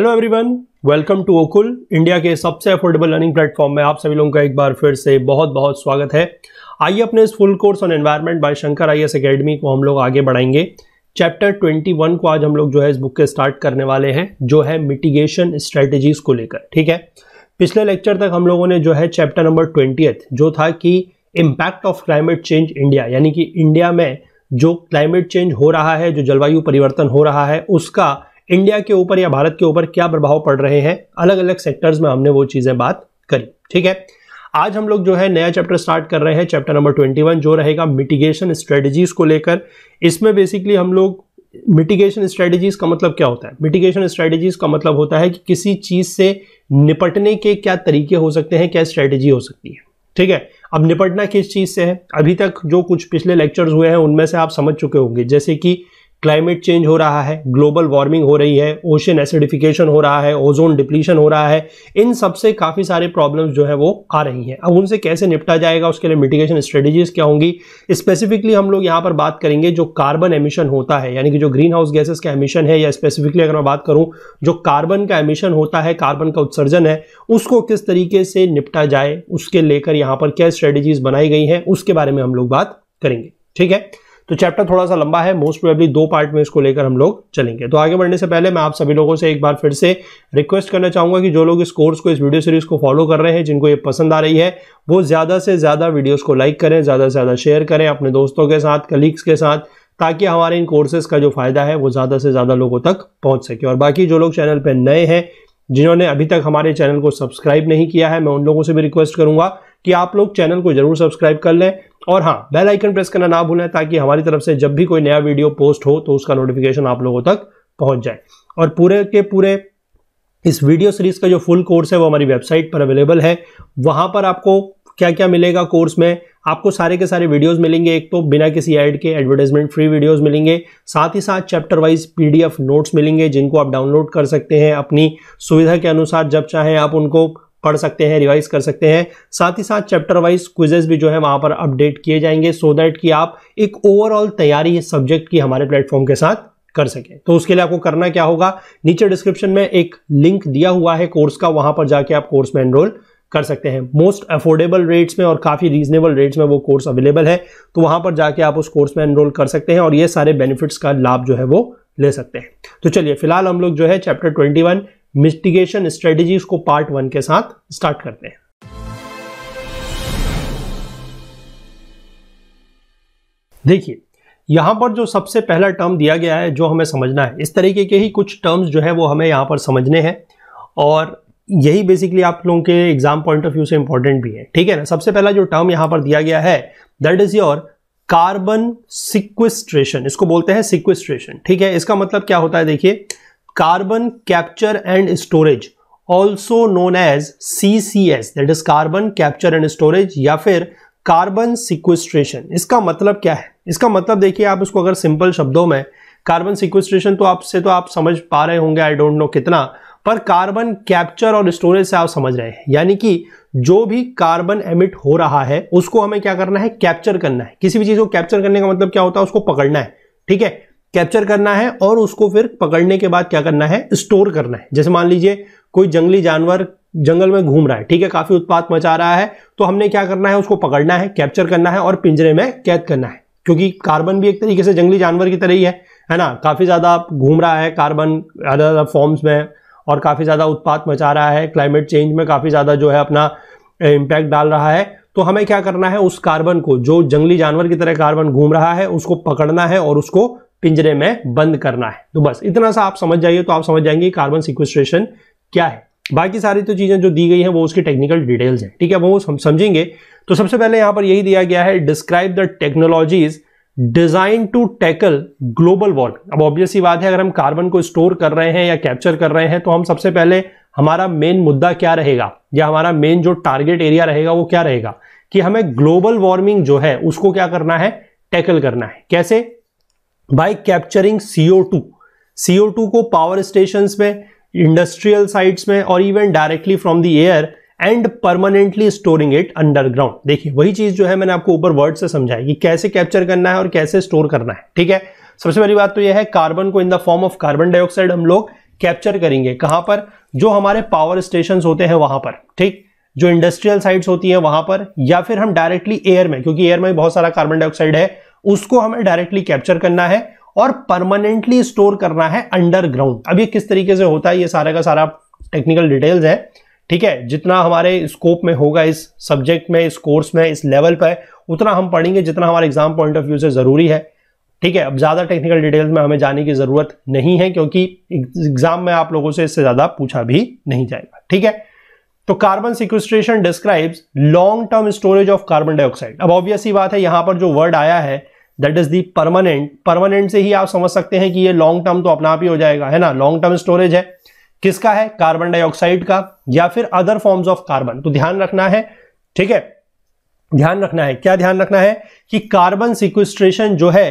Hello everyone welcome to ओकुल India के सबसे अफोर्डेबल लर्निंग प्लेटफॉर्म में आप सभी लोगों का एक बार फिर से बहुत बहुत स्वागत है आइए अपने इस full course on environment by Shankar I S academy को हम लोग आगे बढ़ाएंगे चैप्टर 21 को आज हम लोग जो है इस बुक के स्टार्ट करने वाले हैं जो है मिटिगेशन स्ट्रेटेजीज को लेकर ठीक है पिछले लेक्चर तक हम लोगों ने जो है चैप्टर नंबर ट्वेंटी जो था कि impact of climate change India यानी कि इंडिया में जो क्लाइमेट चेंज हो रहा है जो जलवायु परिवर्तन हो रहा है उसका इंडिया के ऊपर या भारत के ऊपर क्या प्रभाव पड़ रहे हैं अलग अलग सेक्टर्स में हमने वो चीज़ें बात करी ठीक है आज हम लोग जो है नया चैप्टर स्टार्ट कर रहे हैं चैप्टर नंबर ट्वेंटी वन जो रहेगा मिटिगेशन स्ट्रेटजीज को लेकर इसमें बेसिकली हम लोग मिटिगेशन स्ट्रेटजीज का मतलब क्या होता है मिटिगेशन स्ट्रेटजीज का मतलब होता है कि किसी चीज़ से निपटने के क्या तरीके हो सकते हैं क्या स्ट्रेटजी हो सकती है ठीक है अब निपटना किस चीज़ से है अभी तक जो कुछ पिछले लेक्चर्स हुए हैं उनमें से आप समझ चुके होंगे जैसे कि क्लाइमेट चेंज हो रहा है ग्लोबल वार्मिंग हो रही है ओशन एसिडिफिकेशन हो रहा है ओजोन डिप्लीशन हो रहा है इन सब से काफ़ी सारे प्रॉब्लम्स जो है वो आ रही हैं अब उनसे कैसे निपटा जाएगा उसके लिए मिटिगेशन स्ट्रेटेजीज क्या होंगी स्पेसिफिकली हम लोग यहाँ पर बात करेंगे जो कार्बन एमिशन होता है यानी कि जो ग्रीन हाउस गैसेस का एमिशन है या स्पेसिफिकली अगर मैं बात करूँ जो कार्बन का एमिशन होता है कार्बन का उत्सर्जन है उसको किस तरीके से निपटा जाए उसके लेकर यहाँ पर क्या स्ट्रेटेजीज बनाई गई हैं उसके बारे में हम लोग बात करेंगे ठीक है तो चैप्टर थोड़ा सा लंबा है मोस्ट प्रोबेबली दो पार्ट में इसको लेकर हम लोग चलेंगे तो आगे बढ़ने से पहले मैं आप सभी लोगों से एक बार फिर से रिक्वेस्ट करना चाहूंगा कि जो लोग इस कोर्स को इस वीडियो सीरीज को फॉलो कर रहे हैं जिनको ये पसंद आ रही है वो ज़्यादा से ज़्यादा वीडियोज़ को लाइक करें ज़्यादा से ज़्यादा शेयर करें अपने दोस्तों के साथ कलीग्स के साथ ताकि हमारे इन कोर्सेज का जो फ़ायदा है वो ज़्यादा से ज़्यादा लोगों तक पहुँच सके और बाकी जो लोग चैनल पर नए हैं जिन्होंने अभी तक हमारे चैनल को सब्सक्राइब नहीं किया है मैं उन लोगों से भी रिक्वेस्ट करूंगा कि आप लोग चैनल को जरूर सब्सक्राइब कर लें और हाँ बेल आइकन प्रेस करना ना भूलें ताकि हमारी तरफ से जब भी कोई नया वीडियो पोस्ट हो तो उसका नोटिफिकेशन आप लोगों तक पहुंच जाए और पूरे के पूरे इस वीडियो सीरीज का जो फुल कोर्स है वो हमारी वेबसाइट पर अवेलेबल है वहां पर आपको क्या क्या मिलेगा कोर्स में आपको सारे के सारे वीडियोस मिलेंगे एक तो बिना किसी ऐड के एडवर्टाइजमेंट फ्री वीडियोस मिलेंगे साथ ही साथ चैप्टर वाइज पीडीएफ नोट्स मिलेंगे जिनको आप डाउनलोड कर सकते हैं अपनी सुविधा के अनुसार जब चाहें आप उनको पढ़ सकते हैं रिवाइज कर सकते हैं साथ ही साथ चैप्टर वाइज क्विजेज भी जो है वहां पर अपडेट किए जाएंगे सो दैट कि आप एक ओवरऑल तैयारी इस सब्जेक्ट की हमारे प्लेटफॉर्म के साथ कर सकें तो उसके लिए आपको करना क्या होगा नीचे डिस्क्रिप्शन में एक लिंक दिया हुआ है कोर्स का वहां पर जाके आप कोर्स में एनरोल कर सकते हैं मोस्ट अफोर्डेबल रेट्स में और काफ़ी रीजनेबल रेट्स में वो कोर्स अवेलेबल है तो वहां पर जाके आप उस कोर्स में एनरोल कर सकते हैं और ये सारे बेनिफिट्स का लाभ जो है वो ले सकते हैं तो चलिए फिलहाल हम लोग जो है chapter twenty one mitigation strategies को पार्ट वन के साथ स्टार्ट करते हैं देखिए यहां पर जो सबसे पहला टर्म दिया गया है जो हमें समझना है इस तरीके के ही कुछ टर्म्स जो है वो हमें यहां पर समझने हैं और यही बेसिकली आप लोगों के एग्जाम पॉइंट ऑफ व्यू से इंपॉर्टेंट भी है ठीक है ना सबसे पहला जो टर्म यहां पर दिया गया है that is your carbon sequestration इसको बोलते हैं सिक्वेस्ट्रेशन ठीक है इसका मतलब क्या होता है देखिए carbon capture and storage also known as C C S that is carbon capture and storage या फिर कार्बन सिक्वेस्ट्रेशन इसका मतलब क्या है इसका मतलब देखिए आप इसको अगर सिंपल शब्दों में कार्बन सिक्वेस्ट्रेशन तो आपसे तो आप समझ पा रहे होंगे आई डोंट नो कितना पर कार्बन कैप्चर और स्टोरेज से आप समझ रहे हैं यानी कि जो भी कार्बन एमिट हो रहा है उसको हमें क्या करना है कैप्चर करना है किसी भी चीज़ को कैप्चर करने का मतलब क्या होता है उसको पकड़ना है ठीक है कैप्चर करना है और उसको फिर पकड़ने के बाद क्या करना है स्टोर करना है जैसे मान लीजिए कोई जंगली जानवर जंगल में घूम रहा है ठीक है काफी उत्पात मचा रहा है तो हमने क्या करना है उसको पकड़ना है कैप्चर करना है और पिंजरे में कैद करना है क्योंकि कार्बन भी एक तरीके से जंगली जानवर की तरह ही है है ना काफी ज्यादा घूम रहा है कार्बन अलग अलग फॉर्म्स में और काफी ज्यादा उत्पात मचा रहा है क्लाइमेट चेंज में काफी ज्यादा जो है अपना इम्पैक्ट डाल रहा है तो हमें क्या करना है उस कार्बन को जो जंगली जानवर की तरह कार्बन घूम रहा है उसको पकड़ना है और उसको पिंजरे में बंद करना है तो बस इतना सा आप समझ जाइए तो आप समझ जाएंगे कार्बन सिक्वेस्ट्रेशन क्या है बाकी सारी तो चीज़ें जो दी गई हैं वो उसकी टेक्निकल डिटेल्स हैं ठीक है वो हम समझेंगे तो सबसे पहले यहां पर यही दिया गया है describe the technologies design to tackle global warming अब ऑब्वियस ही बात है अगर हम कार्बन को स्टोर कर रहे हैं या कैप्चर कर रहे हैं तो हम सबसे पहले हमारा मेन मुद्दा क्या रहेगा या हमारा मेन जो टारगेट एरिया रहेगा वो क्या रहेगा कि हमें ग्लोबल वार्मिंग जो है उसको क्या करना है टैकल करना है कैसे by capturing CO two CO two को पावर स्टेशन में इंडस्ट्रियल साइट्स में और even directly from the air and permanently storing it underground देखिए वही चीज जो है मैंने आपको ऊपर वर्ड से समझाई कि कैसे कैप्चर करना है और कैसे स्टोर करना है ठीक है सबसे पहली बात तो यह है कार्बन को in the form of carbon dioxide हम लोग कैप्चर करेंगे कहां पर जो हमारे पावर स्टेशन होते हैं वहां पर ठीक जो इंडस्ट्रियल साइट्स होती हैं वहां पर या फिर हम डायरेक्टली एयर में क्योंकि एयर में बहुत सारा कार्बन डाइऑक्साइड है उसको हमें डायरेक्टली कैप्चर करना है और परमानेंटली स्टोर करना है अंडरग्राउंड अब ये किस तरीके से होता है ये सारे का सारा टेक्निकल डिटेल्स है ठीक है जितना हमारे स्कोप में होगा इस सब्जेक्ट में इस कोर्स में इस लेवल पर उतना हम पढ़ेंगे जितना हमारे एग्जाम पॉइंट ऑफ व्यू से ज़रूरी है ठीक है अब ज़्यादा टेक्निकल डिटेल्स में हमें जाने की ज़रूरत नहीं है क्योंकि एग्ज़ाम में आप लोगों से इससे ज़्यादा पूछा भी नहीं जाएगा ठीक है तो carbon sequestration describes long term storage of carbon dioxide अब ऑब्वियस ही बात है यहां पर जो वर्ड आया है that is the permanent permanent से ही आप समझ सकते हैं कि ये लॉन्ग टर्म तो अपना आप ही हो जाएगा है ना लॉन्ग टर्म स्टोरेज है किसका है कार्बन डाइऑक्साइड का या फिर अदर फॉर्म्स ऑफ कार्बन तो ध्यान रखना है ठीक है ध्यान रखना है क्या ध्यान रखना है कि कार्बन सिक्वेस्ट्रेशन जो है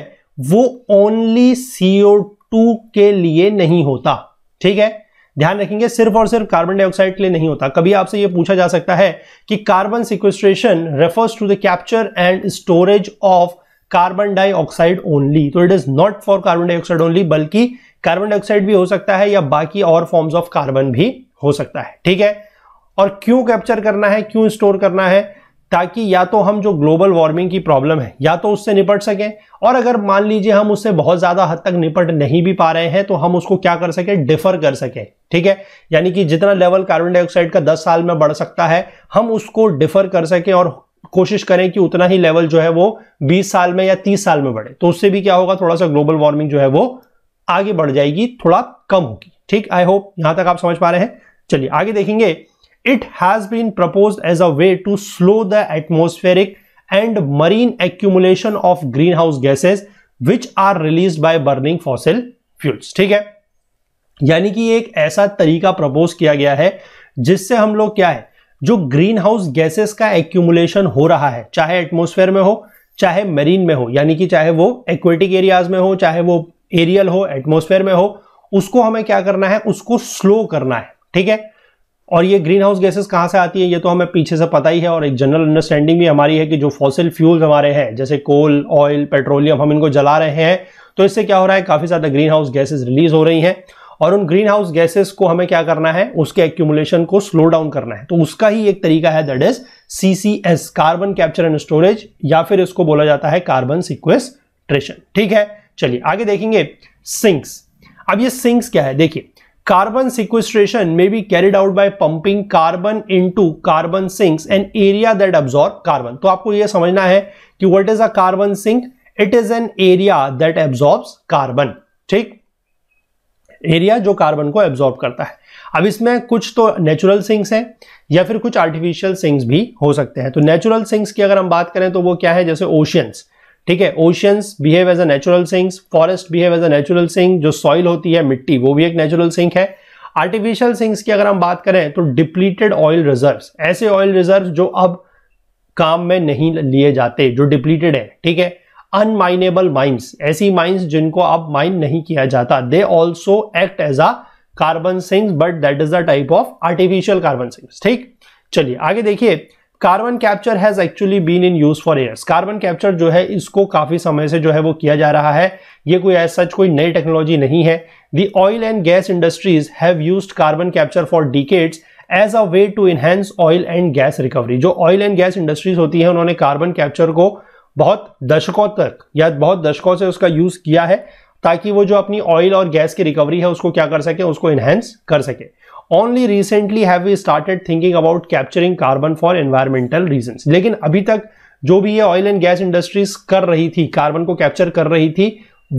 वो ओनली सीओ टू के लिए नहीं होता ठीक है ध्यान रखेंगे सिर्फ और सिर्फ कार्बन डाइऑक्साइड के लिए नहीं होता कभी आपसे यह पूछा जा सकता है कि carbon sequestration refers to the capture and storage of carbon dioxide only तो it is not for carbon dioxide only बल्कि कार्बन डाइऑक्साइड भी हो सकता है या बाकी और फॉर्म्स ऑफ कार्बन भी हो सकता है ठीक है और क्यों कैप्चर करना है क्यों स्टोर करना है ताकि या तो हम जो ग्लोबल वार्मिंग की प्रॉब्लम है या तो उससे निपट सकें और अगर मान लीजिए हम उससे बहुत ज़्यादा हद तक निपट नहीं भी पा रहे हैं तो हम उसको क्या कर सकें डिफर कर सकें ठीक है यानी कि जितना लेवल कार्बन डाइऑक्साइड का 10 साल में बढ़ सकता है हम उसको डिफर कर सकें और कोशिश करें कि उतना ही लेवल जो है वो 20 साल में या 30 साल में बढ़े तो उससे भी क्या होगा थोड़ा सा ग्लोबल वार्मिंग जो है वो आगे बढ़ जाएगी थोड़ा कम होगी ठीक आई होप यहां तक आप समझ पा रहे हैं चलिए आगे देखेंगे it has been proposed as a way to slow the atmospheric and marine accumulation of greenhouse gases which are released by burning fossil fuels ठीक है यानी कि एक ऐसा तरीका प्रपोज किया गया है जिससे हम लोग क्या है जो ग्रीन हाउस गैसेस का एक्यूमुलेशन हो रहा है चाहे एटमोस्फेयर में हो चाहे मरीन में हो यानी कि चाहे वो एक्वेटिक एरियाज में हो चाहे वो एरियल हो एटमोस्फेयर में हो उसको हमें क्या करना है उसको स्लो करना है ठीक है और ये ग्रीन हाउस गैसेस कहाँ से आती है ये तो हमें पीछे से पता ही है और एक जनरल अंडरस्टैंडिंग भी हमारी है कि जो फॉसिल फ्यूल्स हमारे हैं जैसे कोल ऑयल पेट्रोलियम हम इनको जला रहे हैं तो इससे क्या हो रहा है काफ़ी ज़्यादा ग्रीन हाउस गैसेज रिलीज हो रही हैं और उन ग्रीन हाउस गैसेस को हमें क्या करना है उसके एक्यूमुलेशन को स्लो डाउन करना है तो उसका ही एक तरीका है that is CCS carbon capture and storage या फिर इसको बोला जाता है कार्बन सिक्वेस्ट्रेशन ठीक है चलिए आगे देखेंगे सिंक्स अब ये सिंक्स क्या है देखिए Carbon sequestration may be carried out by pumping carbon into carbon sinks an area that absorb carbon. तो आपको यह समझना है कि what is a carbon sink? It is an area that absorbs carbon. ठीक एरिया जो कार्बन को absorb करता है अब इसमें कुछ तो नेचुरल सिंक्स हैं या फिर कुछ आर्टिफिशियल सिंक्स भी हो सकते हैं तो नेचुरल सिंक्स की अगर हम बात करें तो वो क्या है जैसे ओशियंस ठीक है oceans behave as a natural sink forest behave as a natural sink जो सॉइल होती है मिट्टी वो भी एक नेचुरल सिंक है आर्टिफिशियल सिंक्स की अगर हम बात करें तो डिप्लीटेड ऑयल रिजर्व्स ऐसे ऑयल रिजर्व जो अब काम में नहीं लिए जाते जो डिप्लीटेड है ठीक है अनमाइनेबल माइन्स ऐसी माइन्स जिनको अब माइन नहीं किया जाता they also act as a carbon sinks but that is the type of artificial carbon sinks ठीक चलिए आगे देखिए carbon capture has actually been in use for years carbon capture जो है इसको काफी समय से जो है वो किया जा रहा है ये कोई एज सच कोई नई टेक्नोलॉजी नहीं है the oil and gas industries have use carbon capture for decades as a way to enhance oil and gas recovery जो ऑयल एंड गैस इंडस्ट्रीज होती है उन्होंने कार्बन कैप्चर को बहुत दशकों तक या बहुत दशकों से उसका यूज किया है ताकि वो जो अपनी ऑयल और गैस की रिकवरी है उसको क्या कर सके उसको इनहेंस कर सके only recently have we started thinking about capturing carbon for environmental reason लेकिन अभी तक जो भी ये ऑयल एंड गैस इंडस्ट्रीज कर रही थी कार्बन को कैप्चर कर रही थी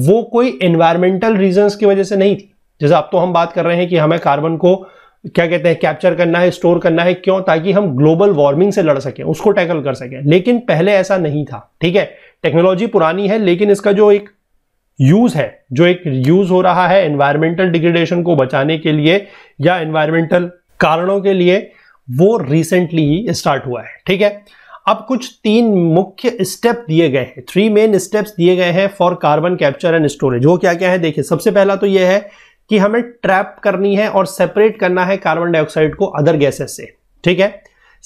वो कोई एनवायरमेंटल रीजंस की वजह से नहीं थी जैसे अब तो हम बात कर रहे हैं कि हमें कार्बन को क्या कहते हैं कैप्चर करना है स्टोर करना है क्यों ताकि हम ग्लोबल वार्मिंग से लड़ सकें उसको टैकल कर सकें लेकिन पहले ऐसा नहीं था ठीक है टेक्नोलॉजी पुरानी है लेकिन इसका जो एक यूज है जो एक यूज हो रहा है एनवायरमेंटल डिग्रेडेशन को बचाने के लिए या एनवायरमेंटल कारणों के लिए वो रिसेंटली ही स्टार्ट हुआ है ठीक है अब कुछ तीन मुख्य स्टेप दिए गए हैं थ्री मेन स्टेप्स दिए गए हैं for carbon capture and storage वो क्या क्या है देखिए सबसे पहला तो ये है कि हमें ट्रैप करनी है और सेपरेट करना है कार्बन डाइऑक्साइड को अदर गैसेस से ठीक है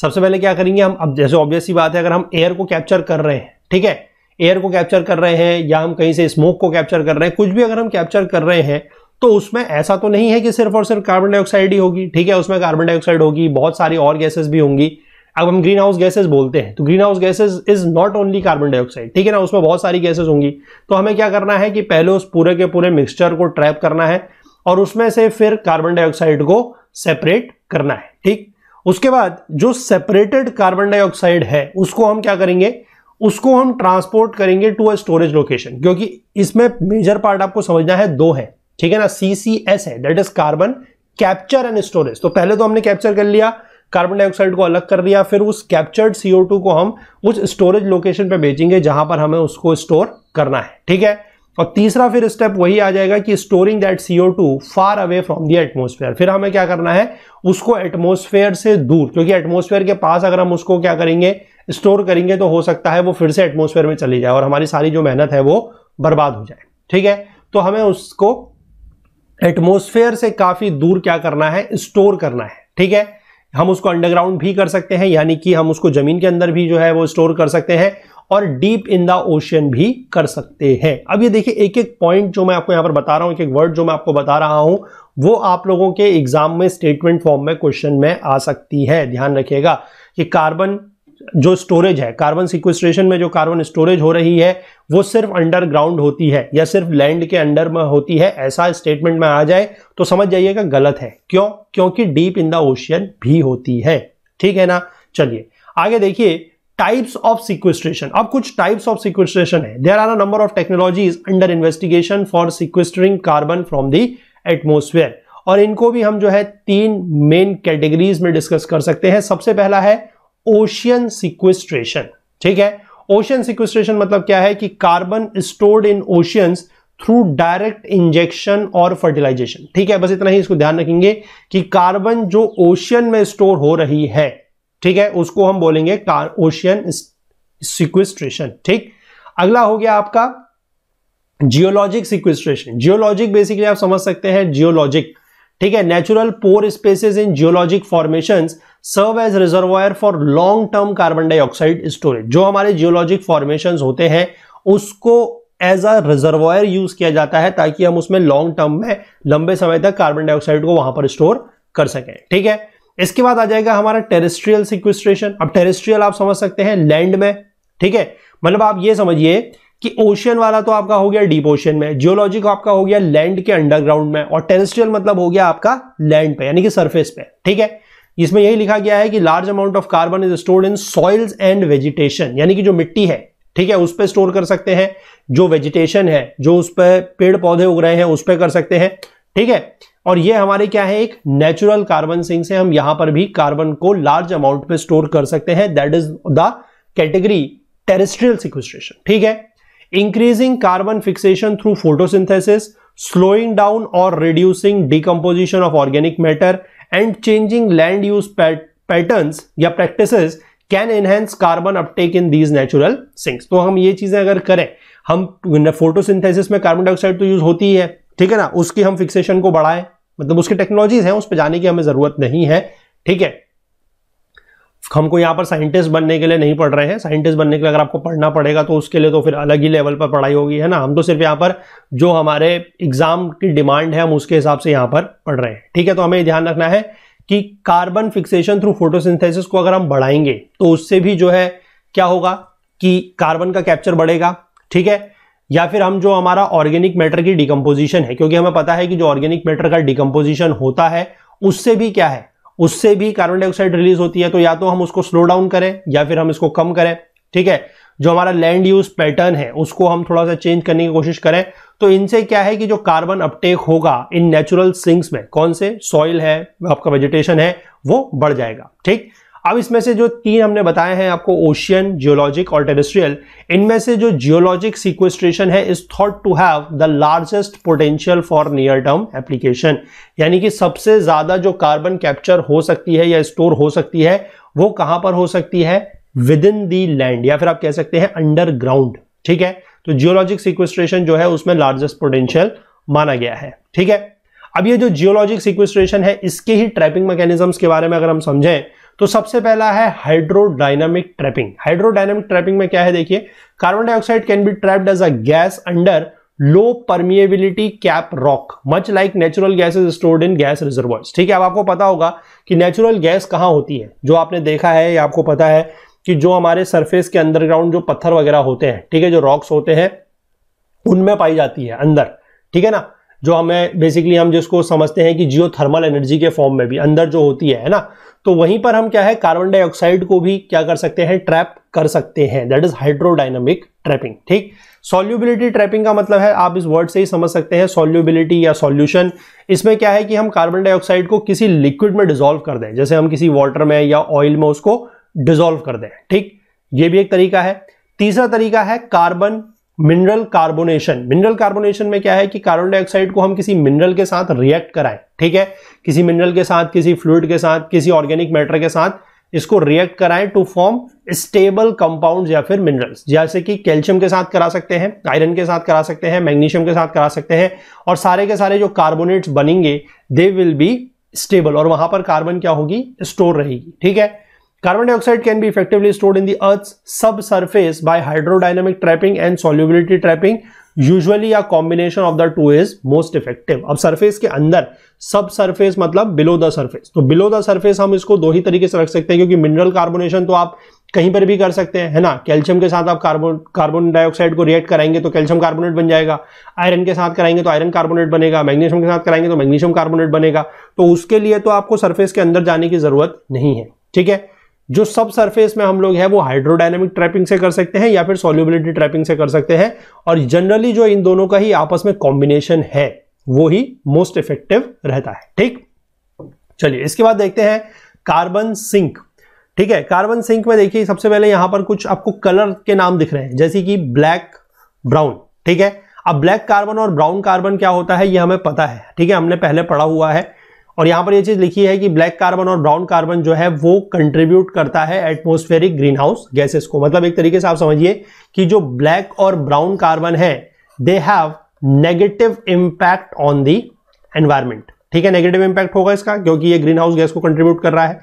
सबसे पहले क्या करेंगे हम अब जैसे ऑब्वियसली बात है अगर हम एयर को कैप्चर कर रहे हैं ठीक है एयर को कैप्चर कर रहे हैं या हम कहीं से स्मोक को कैप्चर कर रहे हैं कुछ भी अगर हम कैप्चर कर रहे हैं तो उसमें ऐसा तो नहीं है कि सिर्फ और सिर्फ कार्बन डाइऑक्साइड ही होगी ठीक है उसमें कार्बन डाइऑक्साइड होगी बहुत सारी और गैसेस भी होंगी अब हम ग्रीन हाउस गैसेज बोलते हैं तो greenhouse gases is not only carbon dioxide ठीक है ना उसमें बहुत सारी गैसेज होंगी तो हमें क्या करना है कि पहले उस पूरे के पूरे मिक्सचर को ट्रैप करना है और उसमें से फिर कार्बन डाइऑक्साइड को सेपरेट करना है ठीक उसके बाद जो सेपरेटेड कार्बन डाइऑक्साइड है उसको हम क्या करेंगे उसको हम ट्रांसपोर्ट करेंगे टू अ स्टोरेज लोकेशन क्योंकि इसमें मेजर पार्ट आपको समझना है दो है ठीक है ना सी सी एस है that is carbon capture and storage तो पहले तो हमने कैप्चर कर लिया कार्बन डाइऑक्साइड को अलग कर लिया फिर उस कैप्चर्ड सीओ टू को हम उस स्टोरेज लोकेशन पर भेजेंगे जहां पर हमें उसको स्टोर करना है ठीक है और तीसरा फिर स्टेप वही आ जाएगा कि storing that CO two far away from the atmosphere फिर हमें क्या करना है उसको एटमोसफेयर से दूर क्योंकि एटमोसफेयर के पास अगर हम उसको क्या करेंगे स्टोर करेंगे तो हो सकता है वो फिर से एटमोसफेयर में चली जाए और हमारी सारी जो मेहनत है वो बर्बाद हो जाए ठीक है तो हमें उसको एटमोसफेयर से काफ़ी दूर क्या करना है स्टोर करना है ठीक है हम उसको अंडरग्राउंड भी कर सकते हैं यानी कि हम उसको ज़मीन के अंदर भी जो है वो स्टोर कर सकते हैं और डीप इन द ओशन भी कर सकते हैं अब ये देखिए एक एक पॉइंट जो मैं आपको यहाँ पर बता रहा हूँ एक एक वर्ड जो मैं आपको बता रहा हूँ वो आप लोगों के एग्जाम में स्टेटमेंट फॉर्म में क्वेश्चन में आ सकती है ध्यान रखिएगा कि कार्बन जो स्टोरेज है कार्बन सिक्वेस्ट्रेशन में जो कार्बन स्टोरेज हो रही है वो सिर्फ अंडरग्राउंड होती है या सिर्फ लैंड के अंडर में होती है ऐसा स्टेटमेंट में आ जाए तो समझ जाइएगा गलत है क्यों क्योंकि डीप इन द ओशियन भी होती है ठीक है ना चलिए आगे देखिए टाइप्स ऑफ सिक्वेस्ट्रेशन अब कुछ टाइप्स ऑफ सिक्वेस्ट्रेशन है there are a number of technologies under investigation for sequestering carbon from the atmosphere और इनको भी हम जो है तीन मेन कैटेगरीज में डिस्कस कर सकते हैं सबसे पहला है ओशियन सिक्वेस्ट्रेशन ठीक है ओशियन सिक्वेस्ट्रेशन मतलब क्या है कि carbon stored in oceans through direct injection और फर्टिलाइजेशन ठीक है बस इतना ही इसको ध्यान रखेंगे कि कार्बन जो ओशियन में स्टोर हो रही है ठीक है उसको हम बोलेंगे ओशियन सिक्वेस्ट्रेशन ठीक अगला हो गया आपका जियोलॉजिक सिक्वेस्ट्रेशन जियोलॉजिक बेसिकली आप समझ सकते हैं जियोलॉजिक ठीक है natural pore spaces in geologic formations serve as reservoir for long term carbon dioxide storage जो हमारे जियोलॉजिक फॉर्मेशन होते हैं उसको एज अ रिजर्वायर यूज किया जाता है ताकि हम उसमें लॉन्ग टर्म में लंबे समय तक कार्बन डाइऑक्साइड को वहां पर स्टोर कर सकें ठीक है इसके बाद आ जाएगा हमारा टेरेस्ट्रियल सिक्वेस्ट्रेशन अब टेरेस्ट्रियल आप समझ सकते हैं लैंड में ठीक है मतलब आप ये समझिए कि ओशियन वाला तो आपका हो गया डीप ओशियन में जियोलॉजिक आपका हो गया लैंड के अंडरग्राउंड में और टेरेस्ट्रियल मतलब हो गया आपका लैंड पे यानी कि सरफेस पे ठीक है इसमें यही लिखा गया है कि large amount of carbon is stored in soils and vegetation यानी कि जो मिट्टी है ठीक है उस पर स्टोर कर सकते हैं जो वेजिटेशन है जो उस पर पेड़ पौधे उग रहे हैं उस पर कर सकते हैं ठीक है और ये हमारे क्या है एक नेचुरल कार्बन सिंक से हम यहां पर भी कार्बन को लार्ज अमाउंट पे स्टोर कर सकते हैं that is the category terrestrial sequestration ठीक है increasing carbon fixation through photosynthesis slowing down और reducing decomposition of organic matter and changing land use pattern या practice can enhance carbon uptake in these natural sinks तो हम ये चीजें अगर करें हम फोटोसिंथेसिस में कार्बन डाइऑक्साइड तो यूज होती ही है ठीक है ना उसकी हम फिक्सेशन को बढ़ाएं मतलब उसकी टेक्नोलॉजीज हैं उस पर जाने की हमें जरूरत नहीं है ठीक है हमको यहाँ पर साइंटिस्ट बनने के लिए नहीं पढ़ रहे हैं साइंटिस्ट बनने के लिए अगर आपको पढ़ना पड़ेगा तो उसके लिए तो फिर अलग ही लेवल पर पढ़ाई होगी है ना हम तो सिर्फ यहाँ पर जो हमारे एग्जाम की डिमांड है हम उसके हिसाब से यहाँ पर पढ़ रहे हैं ठीक है तो हमें ध्यान रखना है कि कार्बन फिक्सेशन थ्रू फोटोसिंथेसिस को अगर हम बढ़ाएंगे तो उससे भी जो है क्या होगा कि कार्बन का कैप्चर बढ़ेगा ठीक है या फिर हम जो हमारा ऑर्गेनिक मैटर की डिकम्पोजिशन है क्योंकि हमें पता है कि जो ऑर्गेनिक मैटर का डिकम्पोजिशन होता है उससे भी क्या है उससे भी कार्बन डाइऑक्साइड रिलीज होती है तो या तो हम उसको स्लो डाउन करें या फिर हम इसको कम करें ठीक है जो हमारा लैंड यूज पैटर्न है उसको हम थोड़ा सा चेंज करने की कोशिश करें तो इनसे क्या है कि जो कार्बन अपटेक होगा इन नेचुरल सिंक्स में कौन से सॉइल है आपका वेजिटेशन है वो बढ़ जाएगा ठीक अब इसमें से जो तीन हमने बताए हैं आपको ओशियन जियोलॉजिक और टेरेस्ट्रियल इनमें से जो जियोलॉजिक सिक्वेस्ट्रेशन है is thought to have the largest potential for near term application यानी कि सबसे ज्यादा जो कार्बन कैप्चर हो सकती है या स्टोर हो सकती है वो कहां पर हो सकती है विद इन दी लैंड या फिर आप कह सकते हैं अंडरग्राउंड ठीक है तो जियोलॉजिक सिक्वेस्ट्रेशन जो है उसमें लार्जेस्ट पोटेंशियल माना गया है ठीक है अब ये जो जियोलॉजिक सिक्वेस्ट्रेशन है इसके ही ट्रैपिंग मैकेनिज्म के बारे में अगर हम समझें तो सबसे पहला है हाइड्रोडाइनमिक ट्रैपिंग हाइड्रोडाइनमिक ट्रैपिंग में क्या है देखिए carbon dioxide can be trapped as a gas under low permeability cap rock much like natural gas is stored in gas reservoirs ठीक है अब आपको पता होगा कि नेचुरल गैस कहाँ होती है जो आपने देखा है या आपको पता है कि जो हमारे सरफेस के अंडरग्राउंड जो पत्थर वगैरह होते हैं ठीक है जो रॉक्स होते हैं उनमें पाई जाती है अंदर ठीक है ना जो हमें बेसिकली हम जिसको समझते हैं कि जियो थर्मल एनर्जी के फॉर्म में भी अंदर जो होती है ना तो वहीं पर हम क्या है कार्बन डाइऑक्साइड को भी क्या कर सकते हैं ट्रैप कर सकते हैं दैट इज हाइड्रोडाइनमिक ट्रैपिंग ठीक सोल्यूबिलिटी ट्रैपिंग का मतलब है आप इस वर्ड से ही समझ सकते हैं सोल्यूबिलिटी या सॉल्यूशन इसमें क्या है कि हम कार्बन डाइऑक्साइड को किसी लिक्विड में डिजोल्व कर दें जैसे हम किसी वाटर में या ऑयल में उसको डिजोल्व कर दें ठीक ये भी एक तरीका है तीसरा तरीका है carbon mineral carbonation mineral carbonation में क्या है कि कार्बन डाइऑक्साइड को हम किसी मिनरल के साथ रिएक्ट कराएं ठीक है किसी मिनरल के साथ किसी फ्लूड के साथ किसी ऑर्गेनिक मैटर के साथ इसको रिएक्ट कराएं टू फॉर्म स्टेबल कंपाउंड या फिर मिनरल्स जैसे कि कैल्शियम के साथ करा सकते हैं आयरन के साथ करा सकते हैं मैग्नीशियम के साथ करा सकते हैं और सारे के सारे जो कार्बोनेट्स बनेंगे दे विल बी स्टेबल और वहां पर कार्बन क्या होगी स्टोर रहेगी ठीक है carbon dioxide can be effectively stored in the earth subsurface by hydrodynamic trapping and solubility trapping Usually या combination of the two is most effective अब सरफेस के अंदर सब सरफेस मतलब बिलो द सरफेस तो below the surface हम इसको दो ही तरीके से रख सकते हैं क्योंकि मिनरल कार्बोनेशन तो आप कहीं पर भी कर सकते हैं है ना कैल्शियम के साथ आप कार्बन कार्बन डाइऑक्साइड को रिएक्ट कराएंगे तो कैल्शियम कार्बोनेट बन जाएगा आयरन के साथ कराएंगे तो आयरन कार्बोनेट बनेगा मैग्नीशियम के साथ कराएंगे तो मैग्नीशियम कार्बोनेट बनेगा तो उसके लिए तो आपको सर्फेस के अंदर जाने की जरूरत नहीं है ठीक है जो सब सरफेस में हम लोग है वो हाइड्रोडायनेमिक ट्रैपिंग से कर सकते हैं या फिर सॉल्युबिलिटी ट्रैपिंग से कर सकते हैं और जनरली जो इन दोनों का ही आपस में कॉम्बिनेशन है वो ही मोस्ट इफेक्टिव रहता है ठीक चलिए इसके बाद देखते हैं कार्बन सिंक ठीक है कार्बन सिंक में देखिए सबसे पहले यहां पर कुछ आपको कलर के नाम दिख रहे हैं जैसे कि ब्लैक ब्राउन ठीक है अब ब्लैक कार्बन और ब्राउन कार्बन क्या होता है ये हमें पता है ठीक है हमने पहले पढ़ा हुआ है और यहां पर ये चीज लिखी है कि ब्लैक कार्बन और ब्राउन कार्बन जो है वो कंट्रीब्यूट करता है एटमोस्फेरिक ग्रीन हाउस गैसेस को मतलब एक तरीके से आप समझिए कि जो ब्लैक और ब्राउन कार्बन है they have negative impact on the environment ठीक है नेगेटिव इंपैक्ट होगा इसका क्योंकि ये ग्रीन हाउस गैस को कंट्रीब्यूट कर रहा है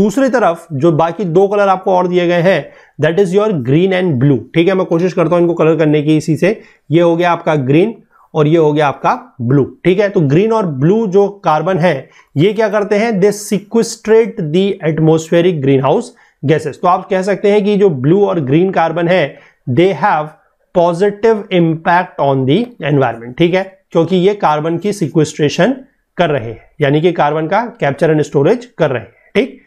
दूसरी तरफ जो बाकी दो कलर आपको और दिए गए हैं that is your green and blue ठीक है मैं कोशिश करता हूं इनको कलर करने की इसी से ये हो गया आपका ग्रीन और ये हो गया आपका ब्लू ठीक है तो ग्रीन और ब्लू जो कार्बन है ये क्या करते हैं they sequestrate the atmospheric greenhouse gases तो आप कह सकते हैं कि जो ब्लू और ग्रीन कार्बन है they have positive impact on the environment ठीक है क्योंकि ये कार्बन की सिक्विस्ट्रेशन कर रहे हैं यानी कि कार्बन का कैप्चर एंड स्टोरेज कर रहे हैं ठीक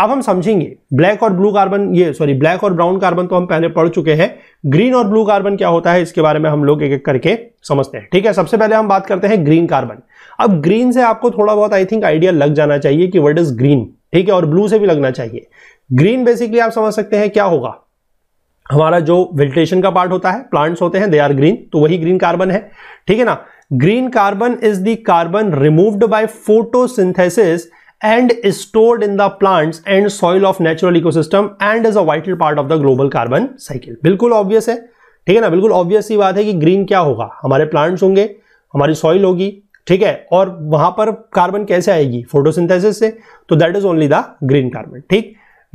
अब हम समझेंगे ब्लैक और ब्लू कार्बन ये सॉरी ब्लैक और ब्राउन कार्बन तो हम पहले पढ़ चुके हैं ग्रीन और ब्लू कार्बन क्या होता है इसके बारे में हम लोग एक एक करके समझते हैं ठीक है सबसे पहले हम बात करते हैं ग्रीन कार्बन अब ग्रीन से आपको थोड़ा बहुत आई थिंक आइडिया लग जाना चाहिए कि वर्ड इज ग्रीन ठीक है और ब्लू से भी लगना चाहिए ग्रीन बेसिकली आप समझ सकते हैं क्या होगा हमारा जो वेजिटेशन का पार्ट होता है प्लांट्स होते हैं दे आर ग्रीन तो वही ग्रीन कार्बन है ठीक है ना green carbon is the carbon removed by photosynthesis and is stored in the plants and soil of natural ecosystem and is a vital part of the global carbon cycle बिल्कुल obvious है ठीक है ना बिल्कुल obvious ही बात है कि green क्या होगा हमारे plants होंगे हमारी soil होगी ठीक है और वहां पर कार्बन कैसे आएगी फोटोसिंथेसिस से तो that is only the green carbon ठीक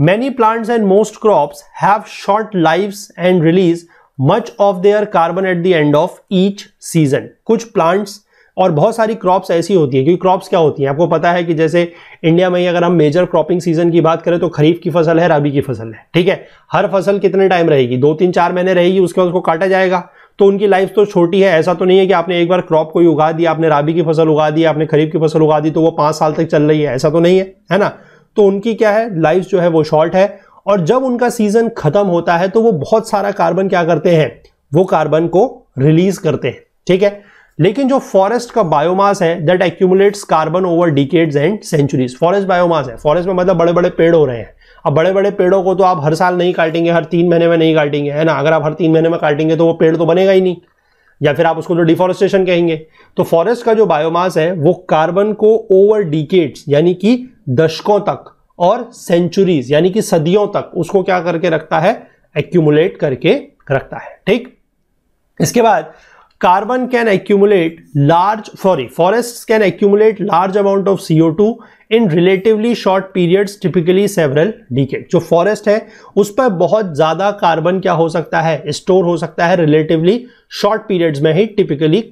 many plants and most crops have short lives and release much of their carbon at the end of each season कुछ प्लांट्स और बहुत सारी क्रॉप्स ऐसी होती हैं क्योंकि क्रॉप्स क्या होती हैं आपको पता है कि जैसे इंडिया में ही अगर हम मेजर क्रॉपिंग सीजन की बात करें तो खरीफ की फसल है राबी की फसल है ठीक है हर फसल कितने टाइम रहेगी दो तीन चार महीने रहेगी उसके बाद उसको काटा जाएगा तो उनकी लाइफ तो छोटी है ऐसा तो नहीं है कि आपने एक बार क्रॉप कोई उगा दिया आपने राबी की फसल उगा दी आपने खरीफ की फसल उगा दी तो वो पाँच साल तक चल रही है ऐसा तो नहीं है है ना तो उनकी क्या है लाइफ जो है वो शॉर्ट है और जब उनका सीजन खत्म होता है तो वो बहुत सारा कार्बन क्या करते हैं वो कार्बन को रिलीज करते हैं ठीक है लेकिन जो फॉरेस्ट का बायोमास है that accumulates carbon over decades and centuries forest biomass है फॉरेस्ट में मतलब बड़े बड़े पेड़ हो रहे हैं अब बड़े बड़े पेड़ों को तो आप हर साल नहीं काटेंगे हर तीन महीने में नहीं काटेंगे है ना अगर आप हर तीन महीने में काटेंगे तो वो पेड़ तो बनेगा ही नहीं या फिर आप उसको तो डिफॉरेस्टेशन कहेंगे तो फॉरेस्ट का जो बायोमास है वो कार्बन को ओवर डिकेड्स यानी कि दशकों तक और सेंचुरीज यानी कि सदियों तक उसको क्या करके रखता है एक्यूमुलेट करके रखता है ठीक इसके बाद carbon can accumulate large sorry forest can accumulate large amount of CO two in relatively short periods typically several decade जो फॉरेस्ट है उस पर बहुत ज़्यादा कार्बन क्या हो सकता है स्टोर हो सकता है रिलेटिवली शॉर्ट पीरियड्स में ही टिपिकली